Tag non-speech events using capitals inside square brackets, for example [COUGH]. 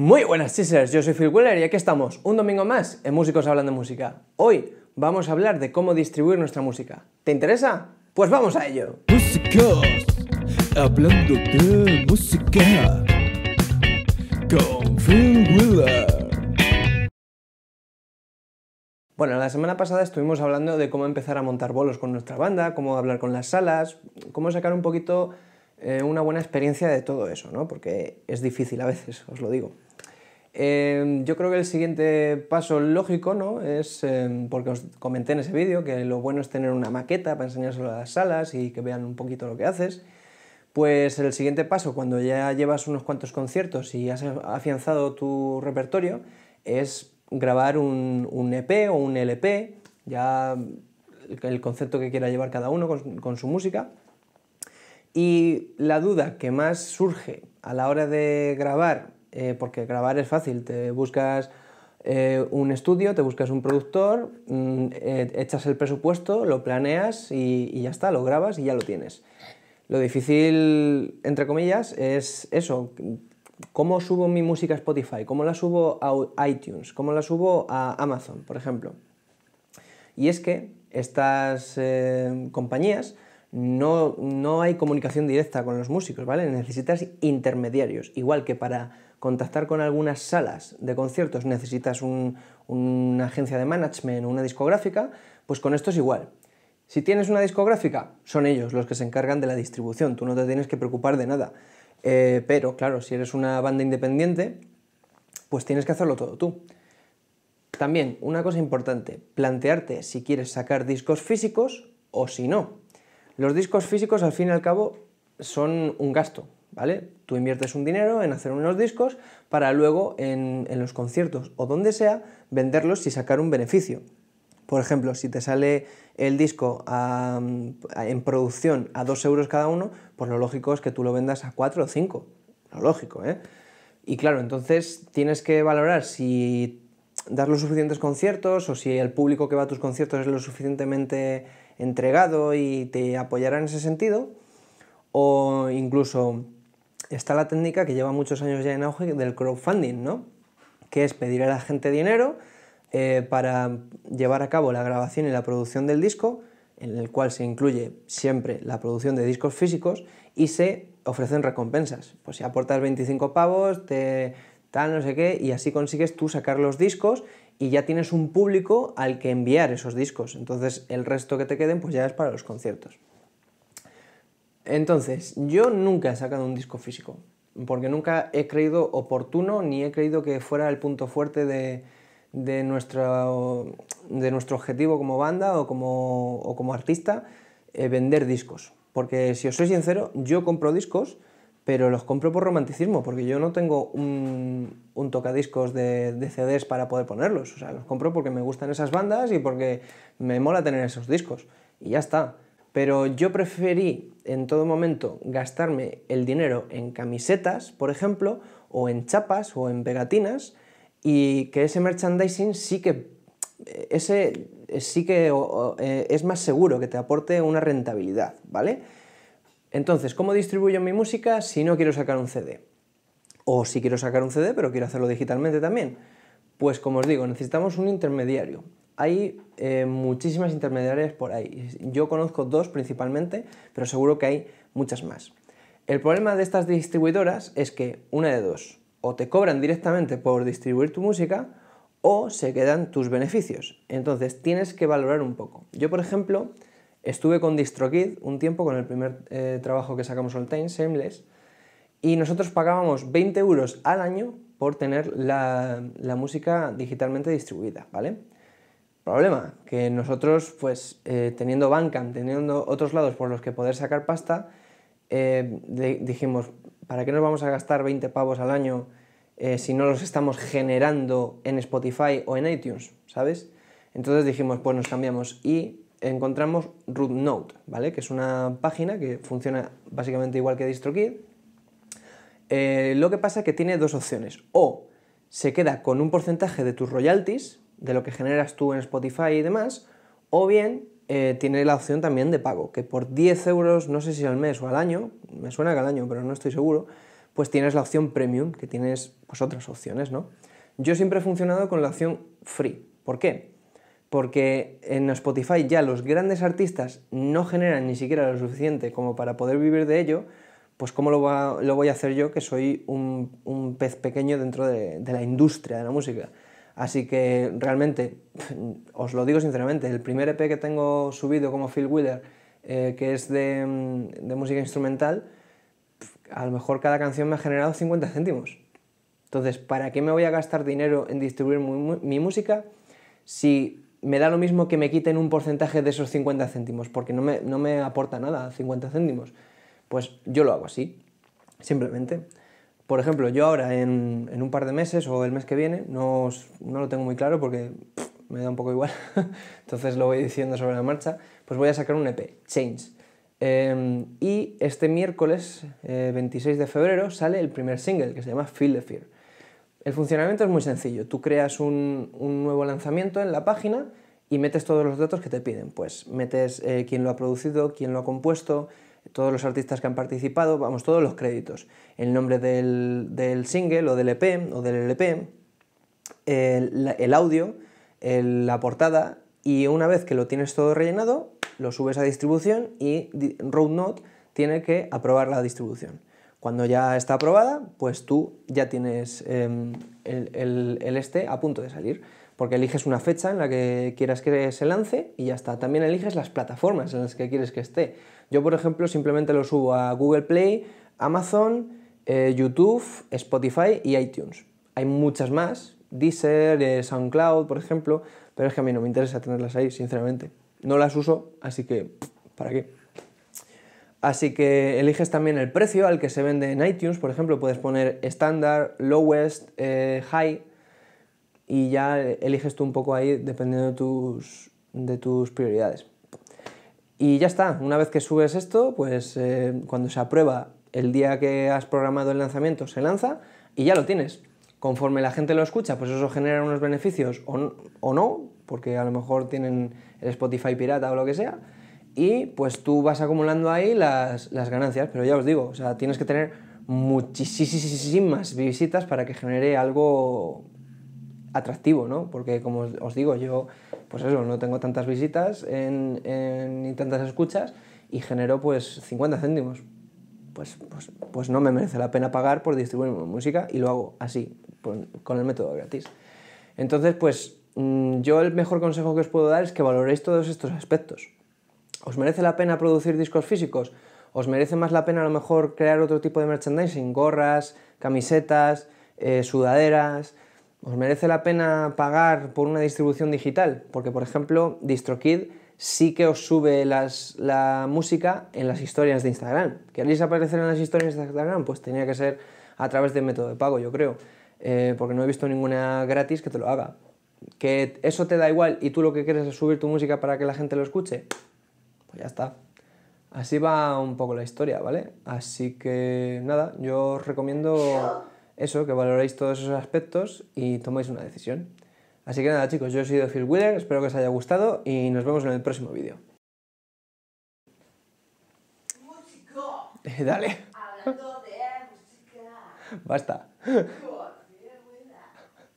Muy buenas Chisers! yo soy Phil Wheeler y aquí estamos, un domingo más en Músicos Hablando Música. Hoy vamos a hablar de cómo distribuir nuestra música. ¿Te interesa? Pues vamos a ello. Músicos, hablando de música con Phil Bueno, la semana pasada estuvimos hablando de cómo empezar a montar bolos con nuestra banda, cómo hablar con las salas, cómo sacar un poquito eh, una buena experiencia de todo eso, ¿no? Porque es difícil a veces, os lo digo. Em, yo creo que el siguiente paso lógico, ¿no? Es, em, porque os comenté en ese vídeo, que lo bueno es tener una maqueta para enseñárselo a las salas y que vean un poquito lo que haces. Pues el siguiente paso, cuando ya llevas unos cuantos conciertos y has afianzado tu repertorio, es grabar un, EP o un LP, ya el concepto que quiera llevar cada uno con su música. Y la duda que más surge a la hora de grabar eh, porque grabar es fácil, te buscas eh, un estudio, te buscas un productor, mm, eh, echas el presupuesto, lo planeas y, ya está, lo grabas y ya lo tienes. Lo difícil, entre comillas, es eso. ¿Cómo subo mi música a Spotify? ¿Cómo la subo a iTunes? ¿Cómo la subo a Amazon, por ejemplo? Y es que estas compañías no, no hay comunicación directa con los músicos, ¿vale? Necesitas intermediarios. Igual que para contactar con algunas salas de conciertos, necesitas una agencia de management o una discográfica, pues con esto es igual. Si tienes una discográfica, son ellos los que se encargan de la distribución, tú no te tienes que preocupar de nada. Eh, pero claro, si eres una banda independiente, pues tienes que hacerlo todo tú. También, una cosa importante, plantearte si quieres sacar discos físicos o si no. Los discos físicos, al fin y al cabo, son un gasto, ¿vale? Tú inviertes un dinero en hacer unos discos para luego en, los conciertos o donde sea venderlos y sacar un beneficio. Por ejemplo, si te sale el disco en producción a 2 euros cada uno, pues lo lógico es que tú lo vendas a 4 o 5. Lo lógico, ¿eh? Y claro, entonces tienes que valorar si dar los suficientes conciertos o si el público que va a tus conciertos es lo suficientemente entregado y te apoyará en ese sentido. O incluso está la técnica que lleva muchos años ya en auge del crowdfunding, ¿no? Que es pedir a la gente dinero eh, para llevar a cabo la grabación y la producción del disco, en el cual se incluye siempre la producción de discos físicos y se ofrecen recompensas. Pues si aportas 25 pavos, te tal, no sé qué, y así consigues tú sacar los discos y ya tienes un público al que enviar esos discos. Entonces el resto que te queden pues ya es para los conciertos. Entonces, yo nunca he sacado un disco físico, porque nunca he creído oportuno ni he creído que fuera el punto fuerte de, nuestro, objetivo como banda o como, artista eh, vender discos. Porque si os soy sincero, yo compro discos, pero los compro por romanticismo, porque yo no tengo un, tocadiscos de, de, CDs para poder ponerlos. O sea, los compro porque me gustan esas bandas y porque me mola tener esos discos. Y ya está. Pero yo preferí en todo momento gastarme el dinero en camisetas, por ejemplo, o en chapas o en pegatinas, y que ese merchandising sí que eh, ese eh, sí que eh, es más seguro que te aporte una rentabilidad, ¿vale? Entonces, ¿cómo distribuyo mi música si no quiero sacar un CD? O si quiero sacar un CD, pero quiero hacerlo digitalmente también. Pues como os digo, necesitamos un intermediario hay eh, muchísimas intermediarias por ahí. Yo conozco dos principalmente, pero seguro que hay muchas más. El problema de estas distribuidoras es que una de dos, o te cobran directamente por distribuir tu música o se quedan tus beneficios. Entonces tienes que valorar un poco. Yo, por ejemplo, estuve con DistroKid un tiempo, con el primer eh, trabajo que sacamos Time, Shameless, y nosotros pagábamos 20 euros al año por tener la, la música digitalmente distribuida, ¿vale? problema, que nosotros, pues eh, teniendo banca teniendo otros lados por los que poder sacar pasta, eh, dijimos, ¿para qué nos vamos a gastar 20 pavos al año eh, si no los estamos generando en Spotify o en iTunes, ¿sabes? Entonces dijimos, pues nos cambiamos y encontramos RootNote, ¿vale? Que es una página que funciona básicamente igual que DistroKid. lo que pasa es que tiene dos opciones. O se queda con un porcentaje de tus royalties, de lo que generas tú en Spotify y demás, o bien tienes eh, tiene la opción también de pago, que por 10 euros, no sé si al mes o al año, me suena que al año, pero no estoy seguro, pues tienes la opción premium, que tienes pues otras opciones, ¿no? Yo siempre he funcionado con la opción free. ¿Por qué? Porque en Spotify ya los grandes artistas no generan ni siquiera lo suficiente como para poder vivir de ello, pues ¿cómo lo, lo voy a hacer yo que soy un, pez pequeño dentro de la industria de la música? Así que realmente, [LAUGHS] os lo digo sinceramente, el primer EP que tengo subido como Phil Wheeler, eh, que es de, mm, música instrumental, a lo mejor cada canción me ha generado 50 céntimos. Entonces, ¿para qué me voy a gastar dinero en distribuir mi, música si me da lo mismo que me quiten un porcentaje de esos 50 céntimos? Porque no me, no me aporta nada 50 céntimos. Pues yo lo hago así, simplemente. Por ejemplo, yo ahora en, un par de meses o el mes que viene, no, no lo tengo muy claro porque me da un poco igual, [LAUGHS] entonces lo voy diciendo sobre la marcha, pues voy a sacar un EP, Change. Em, y este miércoles 26 eh, de febrero sale el primer single que se llama Feel the Fear. El funcionamiento es muy sencillo, tú creas un, nuevo lanzamiento en la página y metes todos los datos que te piden, pues metes eh, quién lo ha producido, quién lo ha compuesto, todos los artistas que han participado, vamos, todos los créditos, el nombre del, single o del EP o del e LP, el, audio, la portada y una vez que lo tienes todo rellenado, lo subes a distribución y Roadnote tiene que aprobar la distribución. Cuando ya está aprobada, pues tú ya tienes em, el, el, este a punto de salir porque eliges una fecha en la que quieras que se lance y ya está. También eliges las plataformas en las que quieres que esté. Yo, por ejemplo, simplemente lo subo a Google Play, Amazon, eh, YouTube, Spotify y iTunes. Hay muchas más, Deezer, eh, SoundCloud, por ejemplo, pero es que a mí no me interesa tenerlas ahí, sinceramente. No las uso, así que, ¿para qué? Así que eliges también el precio al que se vende en iTunes, por ejemplo, puedes poner estándar, lowest, eh, high, y ya eliges tú un poco ahí dependiendo de tus, de tus prioridades. Y ya está, una vez que subes esto, pues eh, cuando se aprueba el día que has programado el lanzamiento, se lanza y ya lo tienes. Conforme la gente lo escucha, pues eso genera unos beneficios o, no, porque a lo mejor tienen el Spotify pirata o lo que sea, y pues tú vas acumulando ahí las, las ganancias, pero ya os digo, o sea, tienes que tener muchísimas visitas para que genere algo atractivo, ¿no? Porque como os digo, yo, pues eso, no tengo tantas visitas en, ni tantas escuchas y genero pues 50 céntimos. Pues, pues, pues, no me merece la pena pagar por distribuir música y lo hago así, con el método gratis. Entonces, pues mm, yo el mejor consejo que os puedo dar es que valoréis todos estos aspectos. ¿Os merece la pena producir discos físicos? ¿Os merece más la pena a lo mejor crear otro tipo de merchandising? Gorras, camisetas, eh, sudaderas, ¿Os merece la pena pagar por una distribución digital? Porque, por ejemplo, DistroKid sí que os sube las, la música en las historias de Instagram. ¿Queréis aparecer en las historias de Instagram? Pues tenía que ser a través del método de pago, yo creo. Eh, porque no he visto ninguna gratis que te lo haga. Que eso te da igual y tú lo que quieres es subir tu música para que la gente lo escuche. Pues ya está. Así va un poco la historia, ¿vale? Así que nada, yo os recomiendo eso, que valoréis todos esos aspectos y tomáis una decisión. Así que nada chicos, yo he sido Phil Wheeler, espero que os haya gustado y nos vemos en el próximo vídeo. [LAUGHS] Dale. Hablando de Basta.